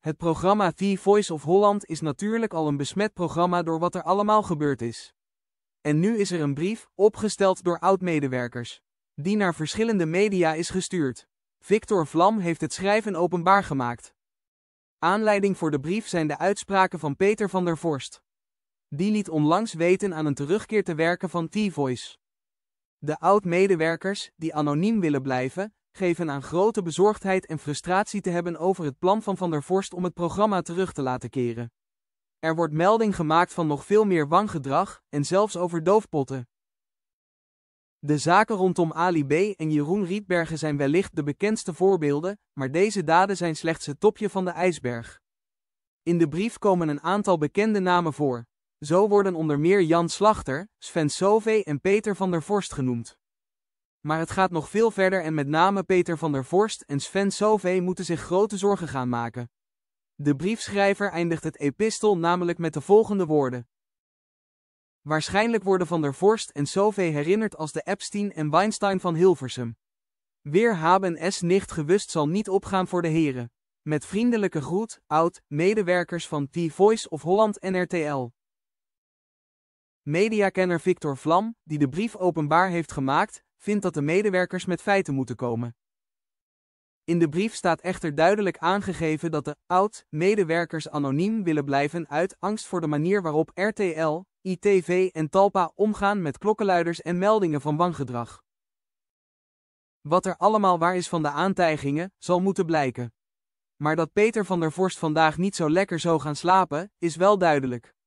Het programma t Voice of Holland is natuurlijk al een besmet programma door wat er allemaal gebeurd is. En nu is er een brief, opgesteld door oud-medewerkers, die naar verschillende media is gestuurd. Victor Vlam heeft het schrijven openbaar gemaakt. Aanleiding voor de brief zijn de uitspraken van Peter van der Vorst. Die liet onlangs weten aan een terugkeer te werken van T-Voice. De oud-medewerkers, die anoniem willen blijven, geven aan grote bezorgdheid en frustratie te hebben over het plan van Van der Vorst om het programma terug te laten keren. Er wordt melding gemaakt van nog veel meer wangedrag en zelfs over doofpotten. De zaken rondom Ali B. en Jeroen Rietbergen zijn wellicht de bekendste voorbeelden, maar deze daden zijn slechts het topje van de ijsberg. In de brief komen een aantal bekende namen voor. Zo worden onder meer Jan Slachter, Sven Sove en Peter van der Vorst genoemd. Maar het gaat nog veel verder en met name Peter van der Vorst en Sven Sove moeten zich grote zorgen gaan maken. De briefschrijver eindigt het epistel namelijk met de volgende woorden. Waarschijnlijk worden Van der Vorst en Sove herinnerd als de Epstein en Weinstein van Hilversum. Weer haben S. nicht gewust zal niet opgaan voor de heren. Met vriendelijke groet, oud, medewerkers van T-Voice of Holland NRTL. Mediakenner Victor Vlam, die de brief openbaar heeft gemaakt, vindt dat de medewerkers met feiten moeten komen. In de brief staat echter duidelijk aangegeven dat de oud-medewerkers anoniem willen blijven uit angst voor de manier waarop RTL, ITV en Talpa omgaan met klokkenluiders en meldingen van wangedrag. Wat er allemaal waar is van de aantijgingen, zal moeten blijken. Maar dat Peter van der Vorst vandaag niet zo lekker zou gaan slapen, is wel duidelijk.